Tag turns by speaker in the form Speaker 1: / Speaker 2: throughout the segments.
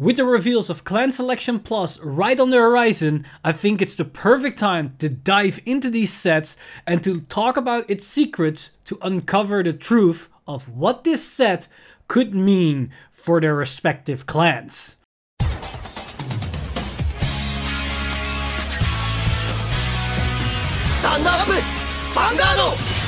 Speaker 1: With the reveals of Clan Selection Plus right on the horizon, I think it's the perfect time to dive into these sets and to talk about its secrets to uncover the truth of what this set could mean for their respective clans. Stand up! Vanguard!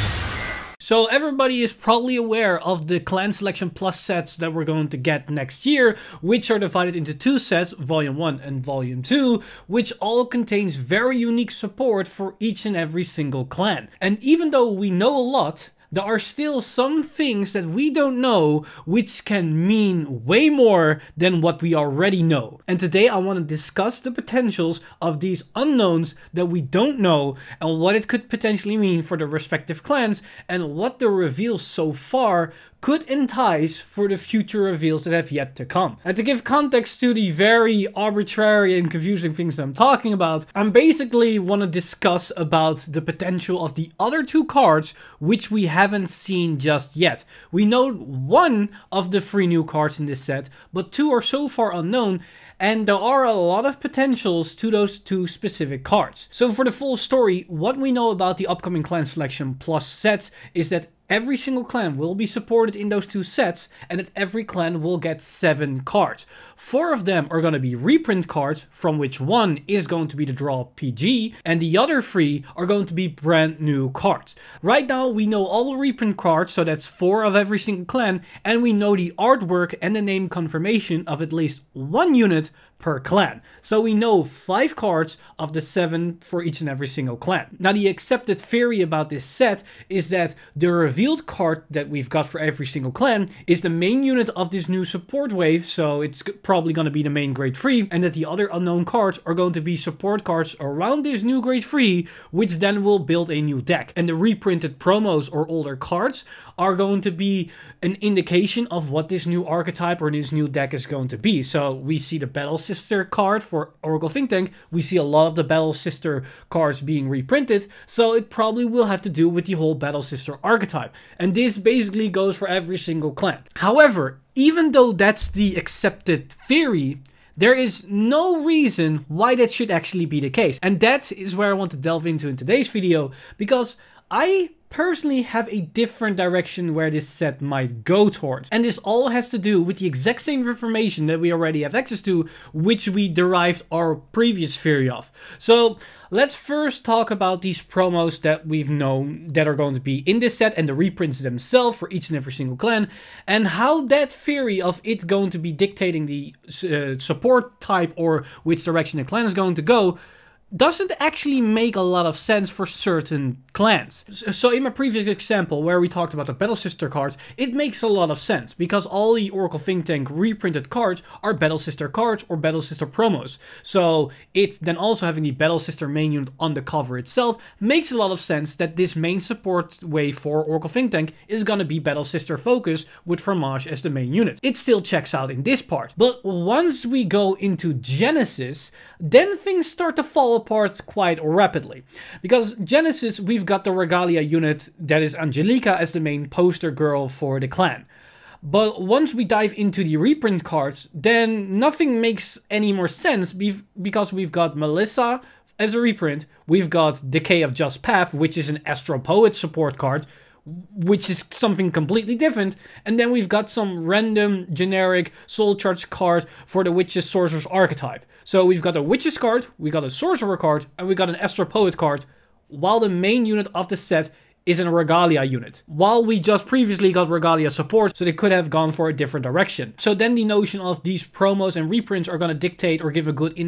Speaker 1: So everybody is probably aware of the Clan Selection Plus sets that we're going to get next year, which are divided into two sets, Volume 1 and Volume 2, which all contains very unique support for each and every single clan. And even though we know a lot, there are still some things that we don't know which can mean way more than what we already know. And today I want to discuss the potentials of these unknowns that we don't know and what it could potentially mean for the respective clans and what the reveals so far could entice for the future reveals that have yet to come. And to give context to the very arbitrary and confusing things I'm talking about, I'm basically want to discuss about the potential of the other two cards which we haven't seen just yet. We know one of the three new cards in this set, but two are so far unknown and there are a lot of potentials to those two specific cards. So for the full story, what we know about the upcoming clan selection plus sets is that Every single clan will be supported in those two sets, and that every clan will get seven cards. Four of them are going to be reprint cards, from which one is going to be the draw PG, and the other three are going to be brand new cards. Right now, we know all the reprint cards, so that's four of every single clan, and we know the artwork and the name confirmation of at least one unit per clan. So we know 5 cards of the 7 for each and every single clan. Now the accepted theory about this set is that the revealed card that we've got for every single clan is the main unit of this new support wave, so it's probably going to be the main grade 3, and that the other unknown cards are going to be support cards around this new grade 3, which then will build a new deck. And the reprinted promos or older cards are going to be an indication of what this new archetype or this new deck is going to be. So we see the battle system sister card for Oracle Think Tank, we see a lot of the Battle Sister cards being reprinted, so it probably will have to do with the whole Battle Sister archetype. And this basically goes for every single clan. However, even though that's the accepted theory, there is no reason why that should actually be the case. And that is where I want to delve into in today's video, because I personally have a different direction where this set might go towards. And this all has to do with the exact same information that we already have access to, which we derived our previous theory of. So let's first talk about these promos that we've known that are going to be in this set and the reprints themselves for each and every single clan and how that theory of it going to be dictating the uh, support type or which direction the clan is going to go doesn't actually make a lot of sense for certain clans. So in my previous example where we talked about the Battle Sister cards, it makes a lot of sense because all the Oracle Think Tank reprinted cards are Battle Sister cards or Battle Sister promos. So it then also having the Battle Sister main unit on the cover itself makes a lot of sense that this main support wave for Oracle Think Tank is gonna be Battle Sister focus with Fromage as the main unit. It still checks out in this part. But once we go into Genesis, then things start to fall parts quite rapidly. Because Genesis, we've got the Regalia unit that is Angelica as the main poster girl for the clan. But once we dive into the reprint cards, then nothing makes any more sense because we've got Melissa as a reprint, we've got Decay of Just Path, which is an Astro Poet support card, which is something completely different. And then we've got some random generic soul charge card for the witches sorcerers archetype. So we've got a witches card, we got a sorcerer card, and we got an astro poet card, while the main unit of the set is in a Regalia unit, while we just previously got Regalia support, so they could have gone for a different direction. So then the notion of these promos and reprints are going to dictate or give a good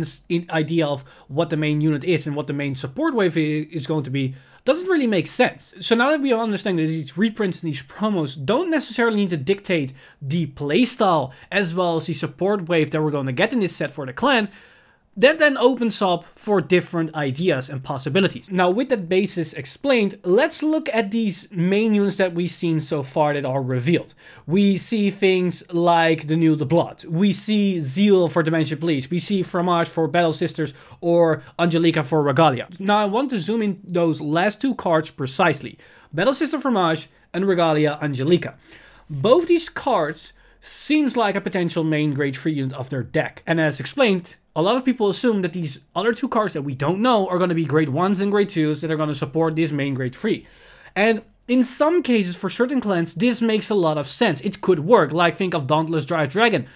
Speaker 1: idea of what the main unit is and what the main support wave is going to be doesn't really make sense. So now that we understand that these reprints and these promos don't necessarily need to dictate the playstyle as well as the support wave that we're going to get in this set for the clan, that then opens up for different ideas and possibilities. Now with that basis explained, let's look at these main units that we've seen so far that are revealed. We see things like the New the Blood, we see Zeal for Dementia Bleach, we see Fromage for Battle Sisters or Angelica for Regalia. Now I want to zoom in those last two cards precisely. Battle Sister Fromage and Regalia Angelica. Both these cards seems like a potential main grade free unit of their deck, and as explained, a lot of people assume that these other two cards that we don't know are going to be grade 1s and grade 2s that are going to support this main grade 3. And in some cases, for certain clans, this makes a lot of sense. It could work. Like, think of Dauntless Drive Dragon.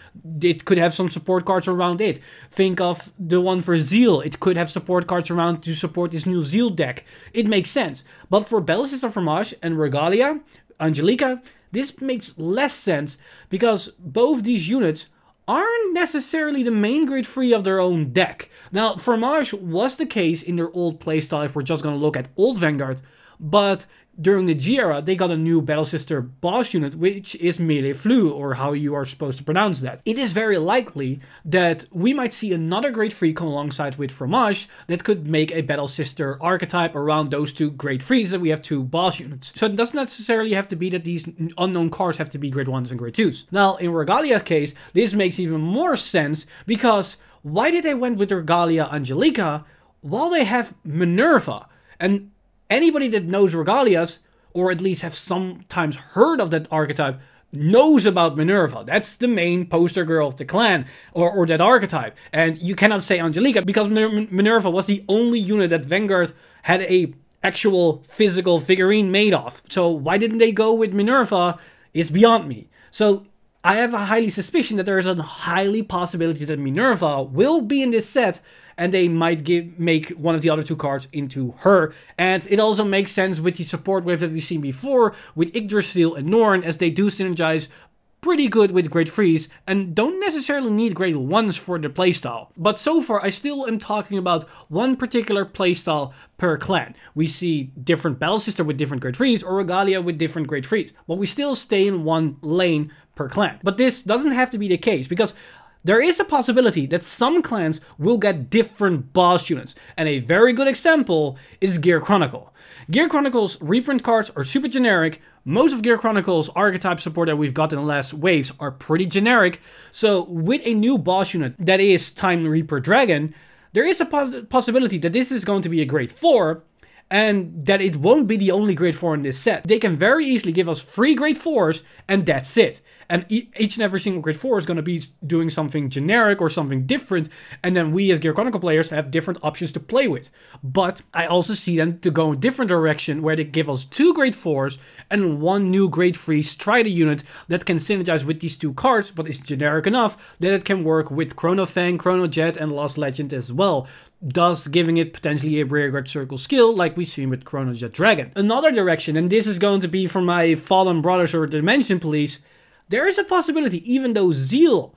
Speaker 1: It could have some support cards around it. Think of the one for Zeal. It could have support cards around to support this new Zeal deck. It makes sense. But for Bellis of Fromage and Regalia, Angelica, this makes less sense because both these units aren't necessarily the main grid free of their own deck. Now, Fromage was the case in their old playstyle if we're just going to look at old Vanguard, but during the G era, they got a new Battle Sister boss unit, which is Melee Flu, or how you are supposed to pronounce that. It is very likely that we might see another Great Free come alongside with Fromage that could make a Battle Sister archetype around those two Great Frees that we have two boss units. So it doesn't necessarily have to be that these unknown cards have to be Grade 1s and Grade 2s. Now, in Regalia's case, this makes even more sense because why did they went with Regalia Angelica while they have Minerva? And Anybody that knows Regalias, or at least have sometimes heard of that archetype, knows about Minerva. That's the main poster girl of the clan or, or that archetype. And you cannot say Angelica because Minerva was the only unit that Vanguard had a actual physical figurine made of. So why didn't they go with Minerva is beyond me. So I have a highly suspicion that there is a highly possibility that Minerva will be in this set and they might give, make one of the other two cards into her. And it also makes sense with the support wave that we've seen before with Yggdrasil and Norn as they do synergize pretty good with grade 3s and don't necessarily need grade 1s for their playstyle. But so far I still am talking about one particular playstyle per clan. We see different Battle Sister with different grade 3s or Regalia with different grade 3s, but we still stay in one lane per clan. But this doesn't have to be the case because there is a possibility that some clans will get different boss units, and a very good example is Gear Chronicle. Gear Chronicle's reprint cards are super generic, most of Gear Chronicles archetype support that we've got in the last waves are pretty generic, so with a new boss unit that is Time Reaper Dragon, there is a pos possibility that this is going to be a grade 4, and that it won't be the only grade 4 in this set. They can very easily give us three grade 4s, and that's it and each and every single Grid 4 is going to be doing something generic or something different, and then we as Gear Chronicle players have different options to play with. But I also see them to go a different direction where they give us two Grade 4s and one new Grade 3 Strider unit that can synergize with these two cards, but is generic enough that it can work with Chrono Fang, Chrono Jet, and Lost Legend as well thus giving it potentially a rearguard circle skill like we've seen with Chrono Jet Dragon. Another direction, and this is going to be for my fallen brothers or dimension police, there is a possibility, even though Zeal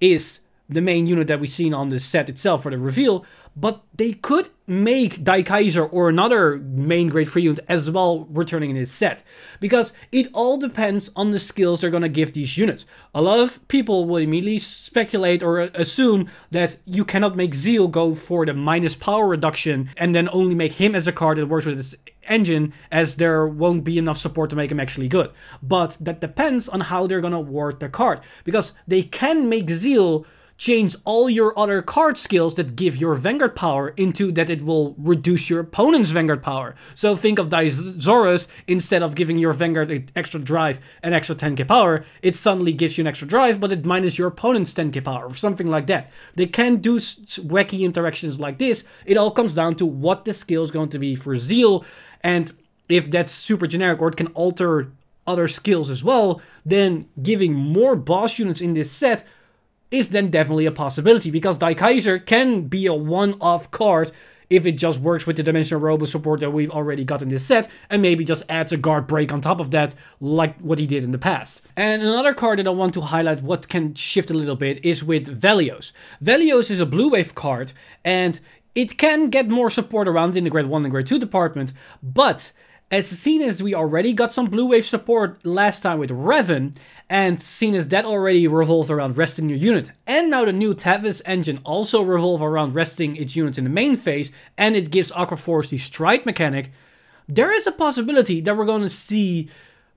Speaker 1: is the main unit that we've seen on the set itself for the reveal, but they could make Die Kaiser or another main Grade 3 unit as well returning in this set. Because it all depends on the skills they're gonna give these units. A lot of people will immediately speculate or assume that you cannot make Zeal go for the minus power reduction and then only make him as a card that works with its engine as there won't be enough support to make them actually good. But that depends on how they're gonna ward the card because they can make Zeal change all your other card skills that give your Vanguard power into that it will reduce your opponent's Vanguard power. So think of Dizoras, instead of giving your Vanguard an extra drive and extra 10k power, it suddenly gives you an extra drive, but it minus your opponent's 10k power or something like that. They can do wacky interactions like this. It all comes down to what the skill is going to be for Zeal and if that's super generic or it can alter other skills as well, then giving more boss units in this set is then definitely a possibility because Kaiser can be a one-off card if it just works with the Dimensional Robo support that we've already got in this set, and maybe just adds a guard break on top of that, like what he did in the past. And another card that I want to highlight what can shift a little bit is with Velios. Velios is a blue wave card, and it can get more support around in the grade 1 and grade 2 department, but as seen as we already got some blue wave support last time with Revan, and seen as that already revolves around resting your unit, and now the new Tavis engine also revolves around resting its units in the main phase, and it gives Aqua Force the stride mechanic, there is a possibility that we're going to see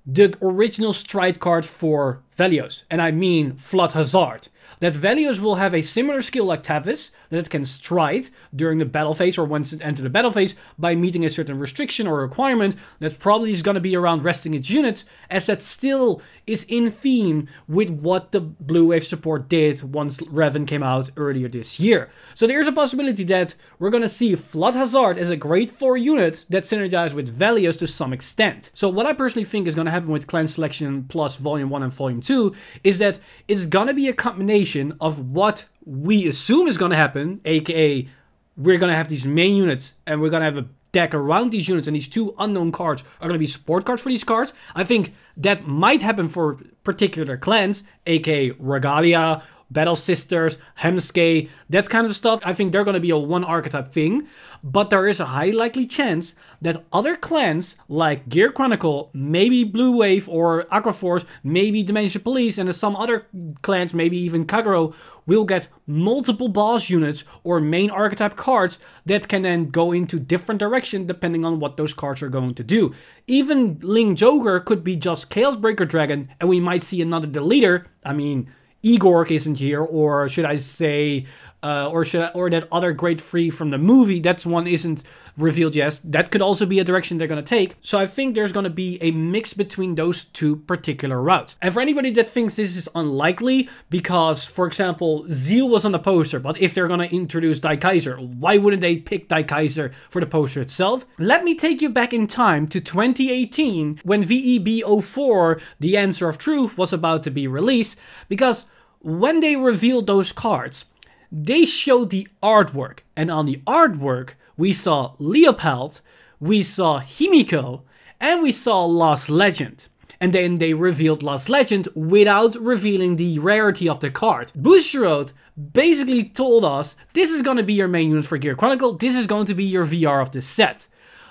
Speaker 1: the original stride card for Velios, and I mean Flood Hazard that Velios will have a similar skill like Tavis that it can stride during the battle phase or once it enters the battle phase by meeting a certain restriction or requirement that probably is going to be around resting its units, as that still is in theme with what the Blue Wave support did once Revan came out earlier this year. So there's a possibility that we're going to see Flood Hazard as a grade 4 unit that synergizes with Velios to some extent. So what I personally think is going to happen with Clan Selection plus Volume 1 and Volume 2 is that it's going to be a combination combination of what we assume is going to happen, aka we're going to have these main units and we're going to have a deck around these units and these two unknown cards are going to be support cards for these cards. I think that might happen for particular clans, aka Regalia Battle Sisters, Hemske, that kind of stuff. I think they're going to be a one archetype thing, but there is a high likely chance that other clans like Gear Chronicle, maybe Blue Wave or Aqua Force, maybe Dimension Police, and some other clans, maybe even Kaguro, will get multiple boss units or main archetype cards that can then go into different direction depending on what those cards are going to do. Even Ling Joker could be just Chaos Breaker Dragon, and we might see another deleter. I mean, Igor isn't here, or should I say, uh, or should I, or that other great free from the movie, that's one isn't revealed yet. That could also be a direction they're going to take. So I think there's going to be a mix between those two particular routes. And for anybody that thinks this is unlikely, because for example, Zeal was on the poster, but if they're going to introduce Die Kaiser, why wouldn't they pick Die Kaiser for the poster itself? Let me take you back in time to 2018 when VEB04, The Answer of Truth, was about to be released, because when they revealed those cards, they showed the artwork. And on the artwork, we saw Leopold, we saw Himiko, and we saw Lost Legend. And then they revealed Lost Legend without revealing the rarity of the card. Bushiroad basically told us, this is going to be your main unit for Gear Chronicle, this is going to be your VR of the set.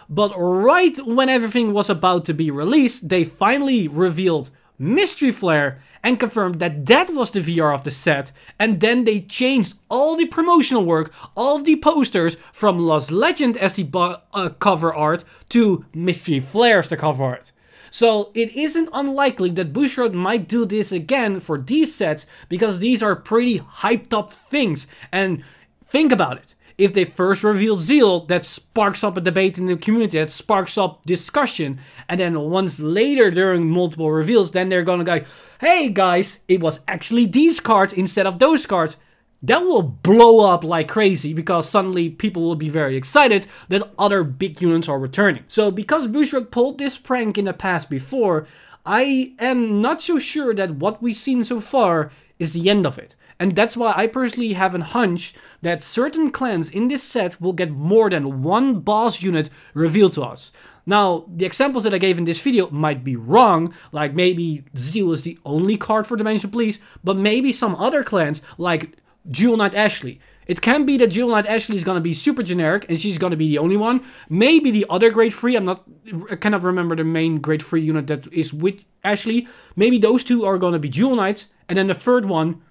Speaker 1: But right when everything was about to be released, they finally revealed Mystery Flare and confirmed that that was the VR of the set. And then they changed all the promotional work, all of the posters from Lost Legend as the uh, cover art to Mystery Flare as the cover art. So it isn't unlikely that Bushrod might do this again for these sets because these are pretty hyped up things. And think about it if they first reveal Zeal, that sparks up a debate in the community, that sparks up discussion. And then once later during multiple reveals, then they're gonna go, hey guys, it was actually these cards instead of those cards. That will blow up like crazy because suddenly people will be very excited that other big units are returning. So because Bushrock pulled this prank in the past before, I am not so sure that what we've seen so far is the end of it. And that's why I personally have a hunch that certain clans in this set will get more than one boss unit revealed to us. Now, the examples that I gave in this video might be wrong, like maybe Zeal is the only card for Dimension Police, but maybe some other clans, like Jewel Knight Ashley. It can be that Jewel Knight Ashley is going to be super generic and she's going to be the only one. Maybe the other grade 3, I'm not, I cannot remember the main grade 3 unit that is with Ashley. Maybe those two are going to be Jewel Knights, and then the third one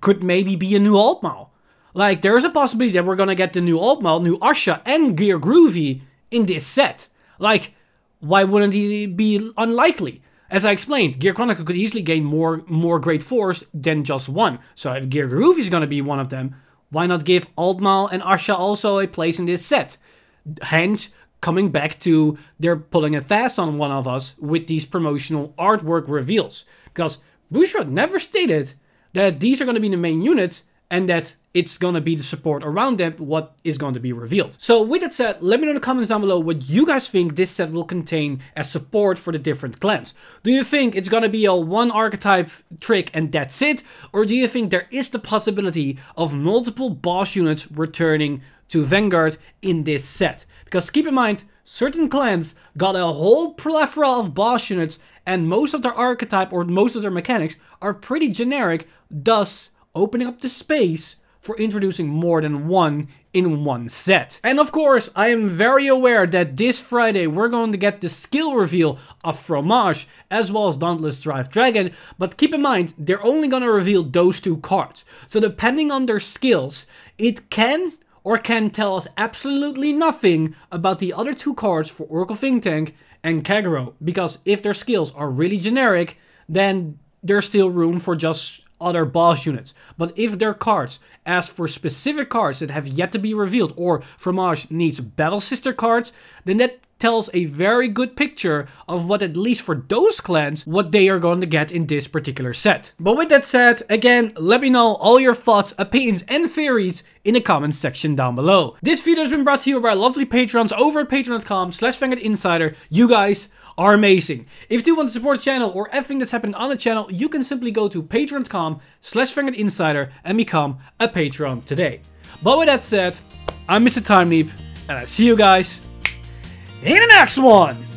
Speaker 1: could maybe be a new Altmau. Like, there's a possibility that we're gonna get the new Altmau, new Asha, and Gear Groovy in this set. Like, why wouldn't he be unlikely? As I explained, Gear Chronicle could easily gain more more Great Force than just one. So if Gear Groovy is gonna be one of them, why not give Altmal and Asha also a place in this set? Hence, coming back to they're pulling a fast on one of us with these promotional artwork reveals. Because Bushrod never stated that these are going to be the main units and that it's going to be the support around them what is going to be revealed. So with that said, let me know in the comments down below what you guys think this set will contain as support for the different clans. Do you think it's going to be a one archetype trick and that's it? Or do you think there is the possibility of multiple boss units returning to Vanguard in this set? Because keep in mind, certain clans got a whole plethora of boss units and most of their archetype or most of their mechanics are pretty generic thus opening up the space for introducing more than one in one set. And of course, I am very aware that this Friday we're going to get the skill reveal of Fromage as well as Dauntless Drive Dragon, but keep in mind, they're only going to reveal those two cards. So depending on their skills, it can or can tell us absolutely nothing about the other two cards for Oracle Think Tank and Kagero, because if their skills are really generic, then there's still room for just other boss units. But if their cards ask for specific cards that have yet to be revealed, or Fromage needs Battle Sister cards, then that tells a very good picture of what at least for those clans what they are going to get in this particular set. But with that said, again, let me know all your thoughts, opinions and theories in the comments section down below. This video has been brought to you by lovely patrons over at patreon.com slash insider. You guys are amazing. If you want to support the channel or everything that's happening on the channel, you can simply go to patreon.com slash insider and become a patron today. But with that said, I'm Mr. Time Leap, and I see you guys in the next one!